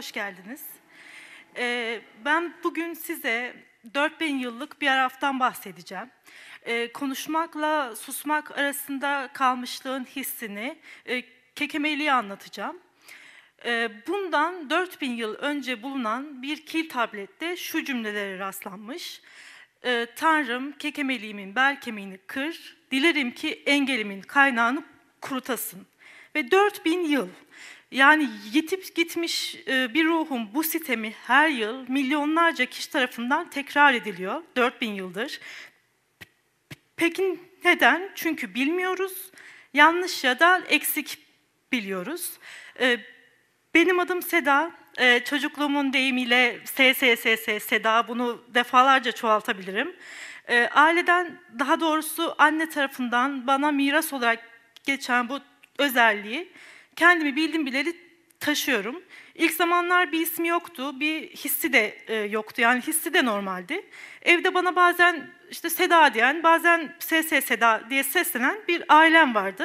hoş geldiniz. Ee, ben bugün size 4000 yıllık bir araftan bahsedeceğim. Ee, konuşmakla susmak arasında kalmışlığın hissini, e, kekemeliği anlatacağım. Ee, bundan 4000 yıl önce bulunan bir kil tablette şu cümlelere rastlanmış. Ee, Tanrım kekemeliğimin bel kemiğini kır, dilerim ki engelimin kaynağını kurutasın. Ve 4000 yıl yani yitip gitmiş e, bir ruhun bu sistemi her yıl milyonlarca kişi tarafından tekrar ediliyor, 4000 yıldır. Peki neden? Çünkü bilmiyoruz, yanlış ya da eksik biliyoruz. E, benim adım Seda, e, çocukluğumun deyimiyle SSSS, Seda, bunu defalarca çoğaltabilirim. Aileden, daha doğrusu anne tarafından bana miras olarak geçen bu özelliği kendimi bildim bileli taşıyorum. İlk zamanlar bir ismi yoktu, bir hissi de e, yoktu. Yani hissi de normaldi. Evde bana bazen işte Seda diyen, bazen SS Seda diye seslenen bir ailem vardı.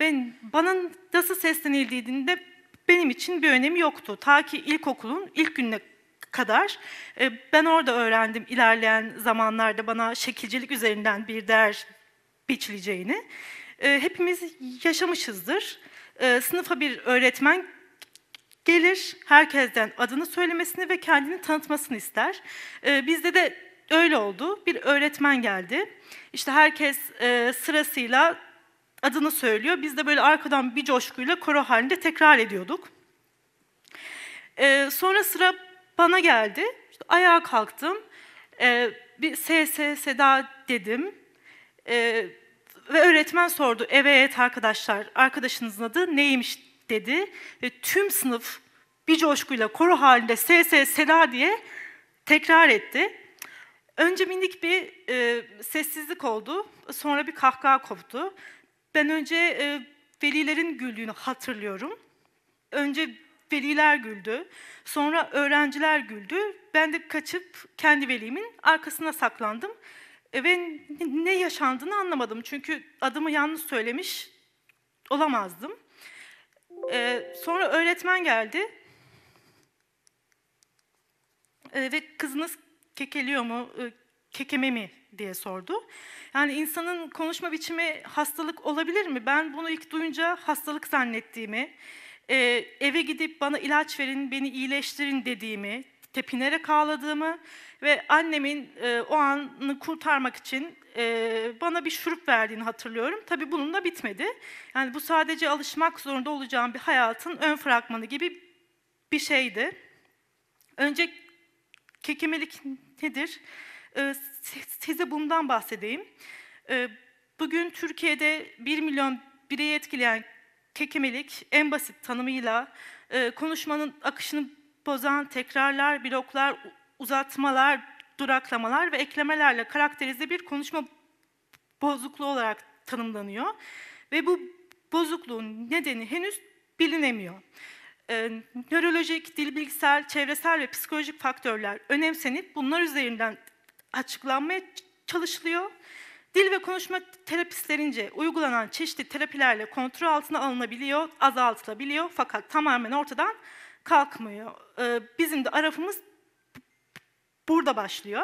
Ve bana nasıl seslenildiğinde benim için bir önemi yoktu. Ta ki ilkokulun ilk gününe kadar. E, ben orada öğrendim ilerleyen zamanlarda bana şekilcilik üzerinden bir değer biçileceğini. E, hepimiz yaşamışızdır e, sınıfa bir öğretmen gelir, herkesten adını söylemesini ve kendini tanıtmasını ister. E, bizde de öyle oldu. Bir öğretmen geldi. İşte herkes e, sırasıyla adını söylüyor. Biz de böyle arkadan bir coşkuyla koro halinde tekrar ediyorduk. E, sonra sıra bana geldi. İşte ayağa kalktım. E, bir SS Seda dedim. E, ve öğretmen sordu, evet arkadaşlar, arkadaşınızın adı neymiş dedi. Ve tüm sınıf bir coşkuyla koro halinde SS Seda diye tekrar etti. Önce minik bir e, sessizlik oldu, sonra bir kahkaha koptu. Ben önce e, velilerin güldüğünü hatırlıyorum. Önce veliler güldü, sonra öğrenciler güldü. Ben de kaçıp kendi velimin arkasına saklandım. E, ve ne yaşandığını anlamadım. Çünkü adımı yalnız söylemiş olamazdım. E, sonra öğretmen geldi. E, ve kızınız kekeliyor mu, e, kekeme mi diye sordu. Yani insanın konuşma biçimi hastalık olabilir mi? Ben bunu ilk duyunca hastalık zannettiğimi, e, eve gidip bana ilaç verin, beni iyileştirin dediğimi, tepinerek ağladığımı ve annemin e, o anı kurtarmak için e, bana bir şurup verdiğini hatırlıyorum. Tabii bununla bitmedi. Yani bu sadece alışmak zorunda olacağım bir hayatın ön fragmanı gibi bir şeydi. Önce kekemelik nedir? E, size bundan bahsedeyim. E, bugün Türkiye'de 1 milyon bireyi etkileyen kekemelik en basit tanımıyla e, konuşmanın akışını bozan tekrarlar, bloklar, uzatmalar, duraklamalar ve eklemelerle karakterize bir konuşma bozukluğu olarak tanımlanıyor. Ve bu bozukluğun nedeni henüz bilinemiyor. Ee, nörolojik, dil bilgisel, çevresel ve psikolojik faktörler önemsenip bunlar üzerinden açıklanmaya çalışılıyor. Dil ve konuşma terapistlerince uygulanan çeşitli terapilerle kontrol altına alınabiliyor, azaltılabiliyor fakat tamamen ortadan kalkmıyor. Ee, bizim de arafımız burada başlıyor.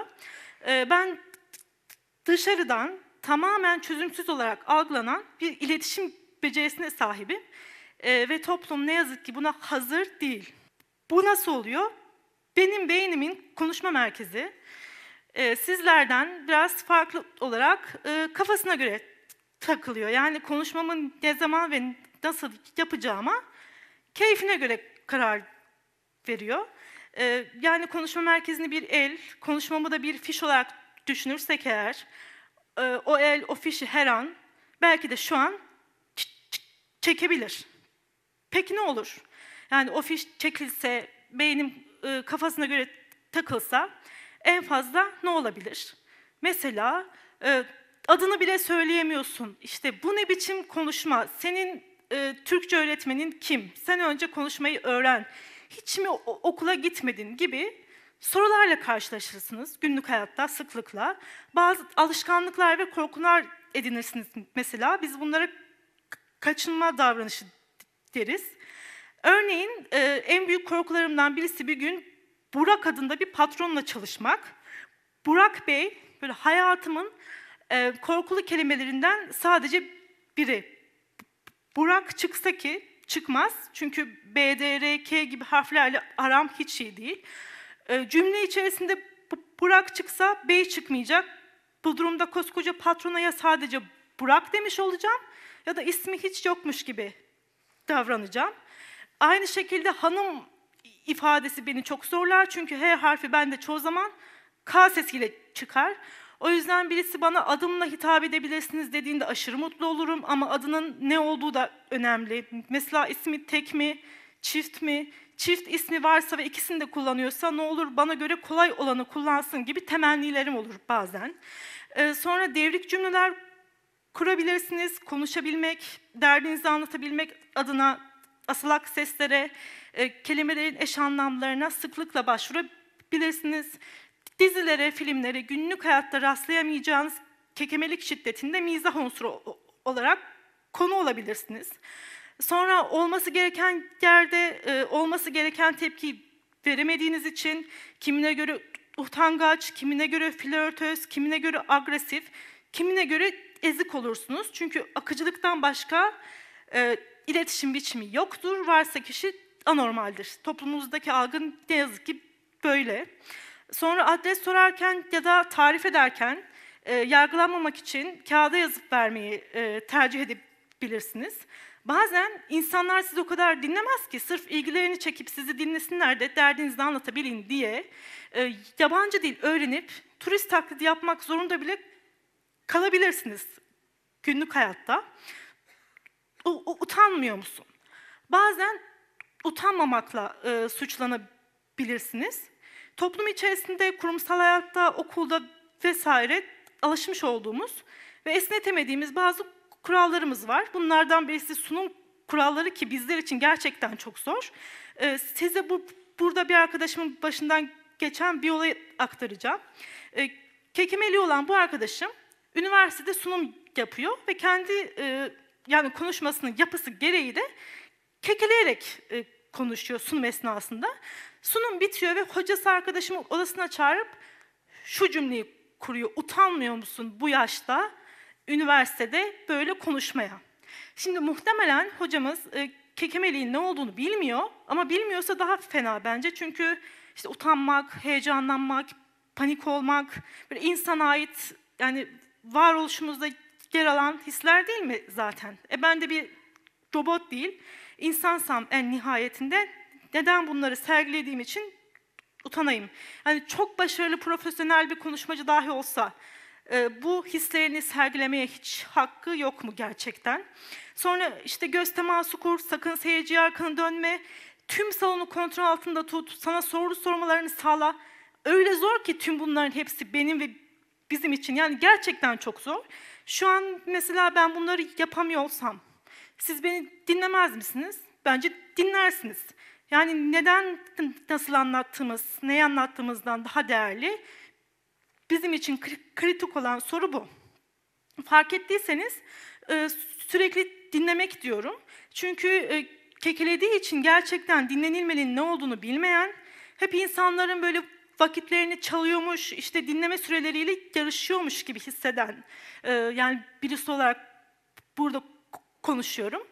Ee, ben dışarıdan tamamen çözümsüz olarak algılanan bir iletişim becerisine sahibim ee, ve toplum ne yazık ki buna hazır değil. Bu nasıl oluyor? Benim beynimin konuşma merkezi ee, sizlerden biraz farklı olarak e, kafasına göre takılıyor. Yani konuşmamın ne zaman ve nasıl yapacağıma keyfine göre karar veriyor. Ee, yani konuşma merkezini bir el, konuşmamı da bir fiş olarak düşünürsek eğer, e, o el o fişi her an, belki de şu an çekebilir. Peki ne olur? Yani o fiş çekilse, beynim e, kafasına göre takılsa en fazla ne olabilir? Mesela e, adını bile söyleyemiyorsun. İşte bu ne biçim konuşma? Senin Türkçe öğretmenin kim? Sen önce konuşmayı öğren hiç mi okula gitmedin gibi sorularla karşılaşırsınız günlük hayatta sıklıkla. Bazı alışkanlıklar ve korkular edinirsiniz mesela. Biz bunlara kaçınma davranışı deriz. Örneğin e, en büyük korkularımdan birisi bir gün Burak adında bir patronla çalışmak. Burak Bey böyle hayatımın e, korkulu kelimelerinden sadece biri. Burak çıksa ki çıkmaz. Çünkü B, D, R, K gibi harflerle aram hiç iyi değil. Ee, cümle içerisinde Burak çıksa B çıkmayacak. Bu durumda koskoca patrona ya sadece Burak demiş olacağım ya da ismi hiç yokmuş gibi davranacağım. Aynı şekilde hanım ifadesi beni çok zorlar çünkü H harfi bende çoğu zaman K sesiyle çıkar. O yüzden birisi bana adımla hitap edebilirsiniz dediğinde aşırı mutlu olurum ama adının ne olduğu da önemli. Mesela ismi tek mi, çift mi, çift ismi varsa ve ikisini de kullanıyorsa ne olur bana göre kolay olanı kullansın gibi temennilerim olur bazen. Ee, sonra devrik cümleler kurabilirsiniz, konuşabilmek, derdinizi anlatabilmek adına asılak seslere, e, kelimelerin eş anlamlarına sıklıkla başvurabilirsiniz dizilere, filmlere, günlük hayatta rastlayamayacağınız kekemelik şiddetinde mizah unsuru olarak konu olabilirsiniz. Sonra olması gereken yerde e, olması gereken tepki veremediğiniz için kimine göre utangaç, kimine göre flörtöz, kimine göre agresif, kimine göre ezik olursunuz. Çünkü akıcılıktan başka e, iletişim biçimi yoktur. Varsa kişi anormaldir. Toplumumuzdaki algın ne yazık ki böyle. Sonra adres sorarken ya da tarif ederken e, yargılanmamak için kağıda yazıp vermeyi e, tercih edebilirsiniz. Bazen insanlar sizi o kadar dinlemez ki sırf ilgilerini çekip sizi dinlesinler de derdinizi anlatabilin diye e, yabancı dil öğrenip turist taklidi yapmak zorunda bile kalabilirsiniz günlük hayatta. O, o, utanmıyor musun? Bazen utanmamakla e, suçlanabilirsiniz toplum içerisinde, kurumsal hayatta, okulda vesaire alışmış olduğumuz ve esnetemediğimiz bazı kurallarımız var. Bunlardan birisi sunum kuralları ki bizler için gerçekten çok zor. Ee, size bu burada bir arkadaşımın başından geçen bir olay aktaracağım. Ee, kekemeli olan bu arkadaşım üniversitede sunum yapıyor ve kendi e, yani konuşmasının yapısı gereği de kekeleyerek e, konuşuyor sunum esnasında. Sunum bitiyor ve hocası arkadaşımı odasına çağırıp şu cümleyi kuruyor. Utanmıyor musun bu yaşta üniversitede böyle konuşmaya? Şimdi muhtemelen hocamız e, kekemeliğin ne olduğunu bilmiyor ama bilmiyorsa daha fena bence. Çünkü işte utanmak, heyecanlanmak, panik olmak, böyle insana ait yani varoluşumuzda yer alan hisler değil mi zaten? E ben de bir robot değil, insansam en nihayetinde neden bunları sergilediğim için utanayım. Yani çok başarılı profesyonel bir konuşmacı dahi olsa e, bu hislerini sergilemeye hiç hakkı yok mu gerçekten? Sonra işte göz teması kur, sakın seyirci arkanı dönme, tüm salonu kontrol altında tut, sana soru sormalarını sağla. Öyle zor ki tüm bunların hepsi benim ve bizim için yani gerçekten çok zor. Şu an mesela ben bunları yapamıyor olsam siz beni dinlemez misiniz? Bence dinlersiniz. Yani neden nasıl anlattığımız, neyi anlattığımızdan daha değerli bizim için kritik olan soru bu. Fark ettiyseniz e, sürekli dinlemek diyorum. Çünkü e, kekelediği için gerçekten dinlenilmenin ne olduğunu bilmeyen, hep insanların böyle vakitlerini çalıyormuş, işte dinleme süreleriyle yarışıyormuş gibi hisseden, e, yani birisi olarak burada konuşuyorum.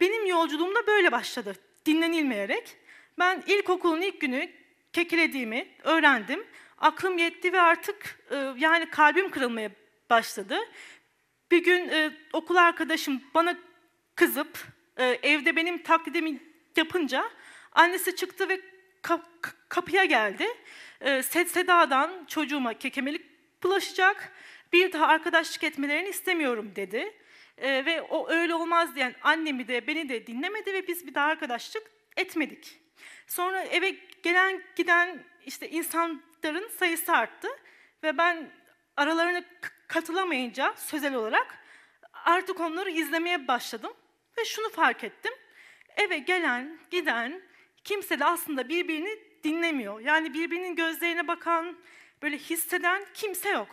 Benim yolculuğum da böyle başladı dinlenilmeyerek. Ben ilkokulun ilk günü kekilediğimi öğrendim. Aklım yetti ve artık e, yani kalbim kırılmaya başladı. Bir gün e, okul arkadaşım bana kızıp e, evde benim taklidimi yapınca annesi çıktı ve kapıya geldi. E, Seda'dan çocuğuma kekemelik bulaşacak. Bir daha arkadaşlık etmelerini istemiyorum dedi. E, ve o öyle olmaz diyen annemi de beni de dinlemedi ve biz bir daha arkadaşlık etmedik. Sonra eve gelen giden işte insanların sayısı arttı ve ben aralarına katılamayınca sözel olarak artık onları izlemeye başladım ve şunu fark ettim. Eve gelen, giden kimse de aslında birbirini dinlemiyor. Yani birbirinin gözlerine bakan, böyle hisseden kimse yok.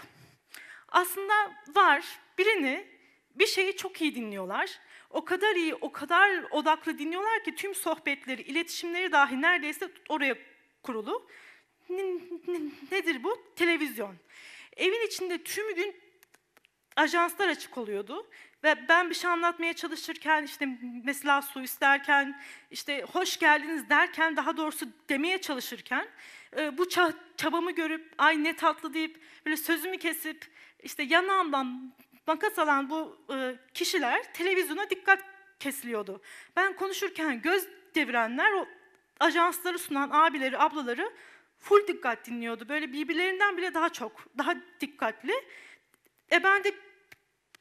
Aslında var birini bir şeyi çok iyi dinliyorlar. O kadar iyi, o kadar odaklı dinliyorlar ki tüm sohbetleri, iletişimleri dahi neredeyse oraya kurulu. Nedir bu? Televizyon. Evin içinde tüm gün ajanslar açık oluyordu. Ve ben bir şey anlatmaya çalışırken, işte mesela su isterken, işte hoş geldiniz derken, daha doğrusu demeye çalışırken, e, bu çabamı görüp, ay ne tatlı deyip, böyle sözümü kesip, işte yanağımdan makas alan bu e, kişiler televizyona dikkat kesiliyordu. Ben konuşurken göz devirenler, o ajansları sunan abileri, ablaları full dikkat dinliyordu. Böyle birbirlerinden bile daha çok, daha dikkatli. E ben de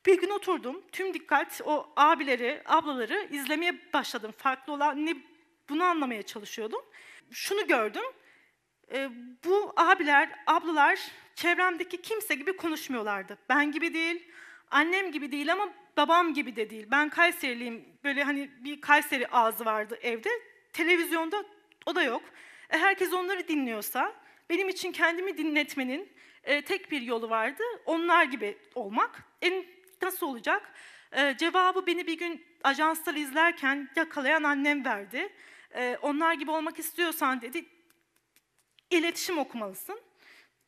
bir gün oturdum, tüm dikkat o abileri, ablaları izlemeye başladım. Farklı olan ne bunu anlamaya çalışıyordum. Şunu gördüm, e, bu abiler, ablalar çevremdeki kimse gibi konuşmuyorlardı. Ben gibi değil, Annem gibi değil ama babam gibi de değil. Ben Kayseriliyim. Böyle hani bir Kayseri ağzı vardı evde. Televizyonda o da yok. E, herkes onları dinliyorsa benim için kendimi dinletmenin e, tek bir yolu vardı. Onlar gibi olmak. En nasıl olacak? E, cevabı beni bir gün ajanslar izlerken yakalayan annem verdi. E, onlar gibi olmak istiyorsan dedi iletişim okumalısın.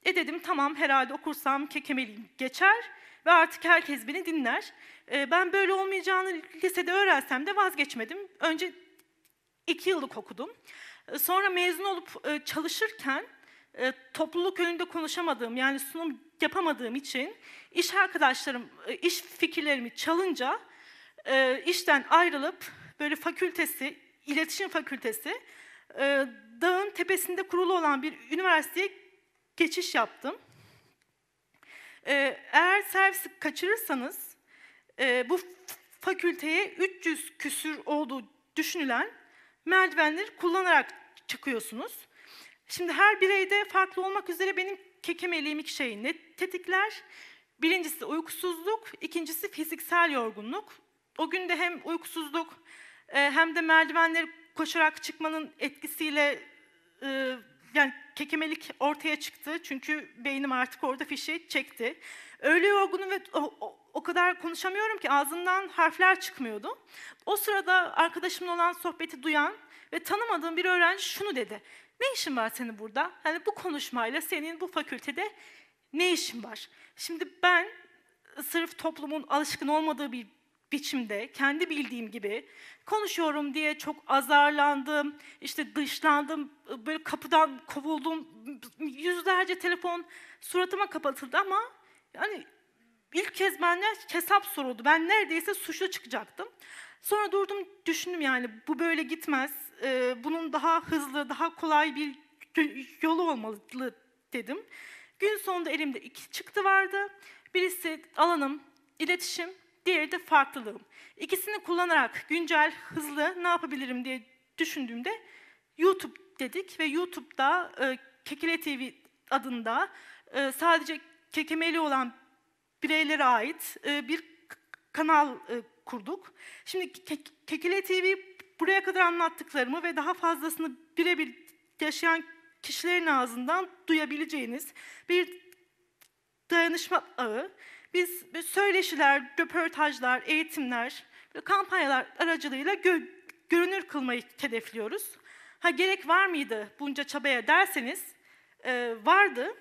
E dedim tamam herhalde okursam kekemeliyim geçer ve artık herkes beni dinler. Ee, ben böyle olmayacağını lisede öğrensem de vazgeçmedim. Önce iki yıllık okudum. Ee, sonra mezun olup e, çalışırken e, topluluk önünde konuşamadığım yani sunum yapamadığım için iş arkadaşlarım e, iş fikirlerimi çalınca işten ayrılıp böyle fakültesi, iletişim fakültesi dağın tepesinde kurulu olan bir üniversiteye geçiş yaptım. Ee, eğer servisi kaçırırsanız e, bu fakülteye 300 küsür olduğu düşünülen merdivenleri kullanarak çıkıyorsunuz. Şimdi her bireyde farklı olmak üzere benim kekemeliğim iki şeyi net tetikler. Birincisi uykusuzluk, ikincisi fiziksel yorgunluk. O günde hem uykusuzluk e, hem de merdivenleri koşarak çıkmanın etkisiyle e, yani kekemelik ortaya çıktı. Çünkü beynim artık orada fişi çekti. Öyle yorgunum ve o, o, o kadar konuşamıyorum ki ağzımdan harfler çıkmıyordu. O sırada arkadaşımla olan sohbeti duyan ve tanımadığım bir öğrenci şunu dedi. Ne işin var senin burada? Hani bu konuşmayla senin bu fakültede ne işin var? Şimdi ben sırf toplumun alışkın olmadığı bir biçimde kendi bildiğim gibi konuşuyorum diye çok azarlandım, işte dışlandım, böyle kapıdan kovuldum, yüzlerce telefon suratıma kapatıldı ama yani ilk kez benden hesap soruldu. Ben neredeyse suçlu çıkacaktım. Sonra durdum düşündüm yani bu böyle gitmez, e, bunun daha hızlı, daha kolay bir yolu olmalı dedim. Gün sonunda elimde iki çıktı vardı. Birisi alanım, iletişim, diğeri de farklılığım. İkisini kullanarak güncel, hızlı ne yapabilirim diye düşündüğümde YouTube dedik ve YouTube'da e, Kekele TV adında e, sadece kekemeli olan bireylere ait e, bir kanal e, kurduk. Şimdi Ke Kekele TV buraya kadar anlattıklarımı ve daha fazlasını birebir yaşayan kişilerin ağzından duyabileceğiniz bir dayanışma ağı. Biz söyleşiler, röportajlar, eğitimler, kampanyalar aracılığıyla gö görünür kılmayı hedefliyoruz. Ha gerek var mıydı bunca çabaya derseniz e, vardı.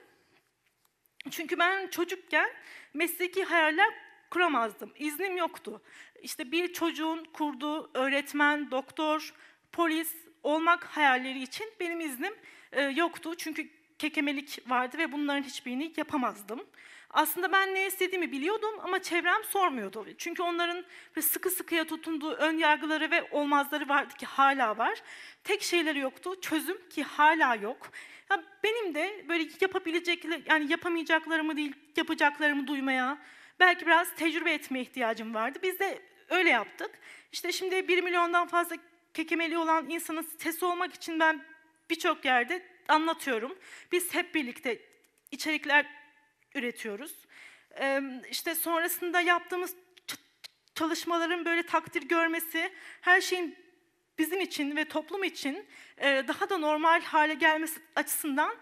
Çünkü ben çocukken mesleki hayaller kuramazdım. İznim yoktu. İşte bir çocuğun kurduğu öğretmen, doktor, polis olmak hayalleri için benim iznim e, yoktu. Çünkü kekemelik vardı ve bunların hiçbirini yapamazdım. Aslında ben ne istediğimi biliyordum ama çevrem sormuyordu. Çünkü onların sıkı sıkıya tutunduğu ön yargıları ve olmazları vardı ki hala var. Tek şeyleri yoktu. Çözüm ki hala yok. Ya benim de böyle yapabilecek yani yapamayacaklarımı değil yapacaklarımı duymaya, belki biraz tecrübe etmeye ihtiyacım vardı. Biz de öyle yaptık. İşte şimdi 1 milyondan fazla kekemeli olan insanın sesi olmak için ben birçok yerde anlatıyorum. Biz hep birlikte içerikler üretiyoruz. E, işte sonrasında yaptığımız çalışmaların böyle takdir görmesi, her şeyin bizim için ve toplum için daha da normal hale gelmesi açısından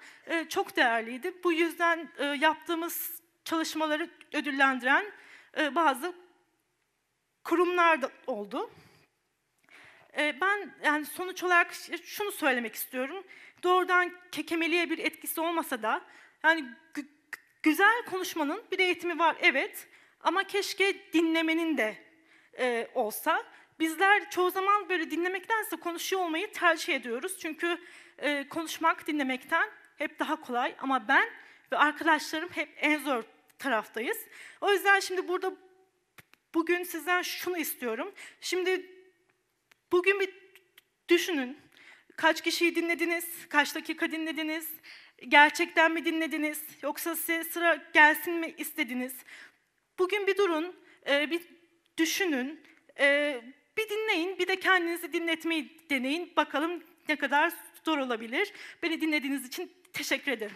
çok değerliydi. Bu yüzden yaptığımız çalışmaları ödüllendiren bazı kurumlar da oldu. Ben yani sonuç olarak şunu söylemek istiyorum. Doğrudan kekemeliğe bir etkisi olmasa da yani Güzel konuşmanın bir eğitimi var evet ama keşke dinlemenin de e, olsa. Bizler çoğu zaman böyle dinlemektense konuşuyor olmayı tercih ediyoruz. Çünkü e, konuşmak dinlemekten hep daha kolay ama ben ve arkadaşlarım hep en zor taraftayız. O yüzden şimdi burada bugün sizden şunu istiyorum. Şimdi bugün bir düşünün. Kaç kişiyi dinlediniz? Kaç dakika dinlediniz? Gerçekten mi dinlediniz? Yoksa size sıra gelsin mi istediniz? Bugün bir durun, e, bir düşünün, e, bir dinleyin, bir de kendinizi dinletmeyi deneyin. Bakalım ne kadar zor olabilir. Beni dinlediğiniz için teşekkür ederim.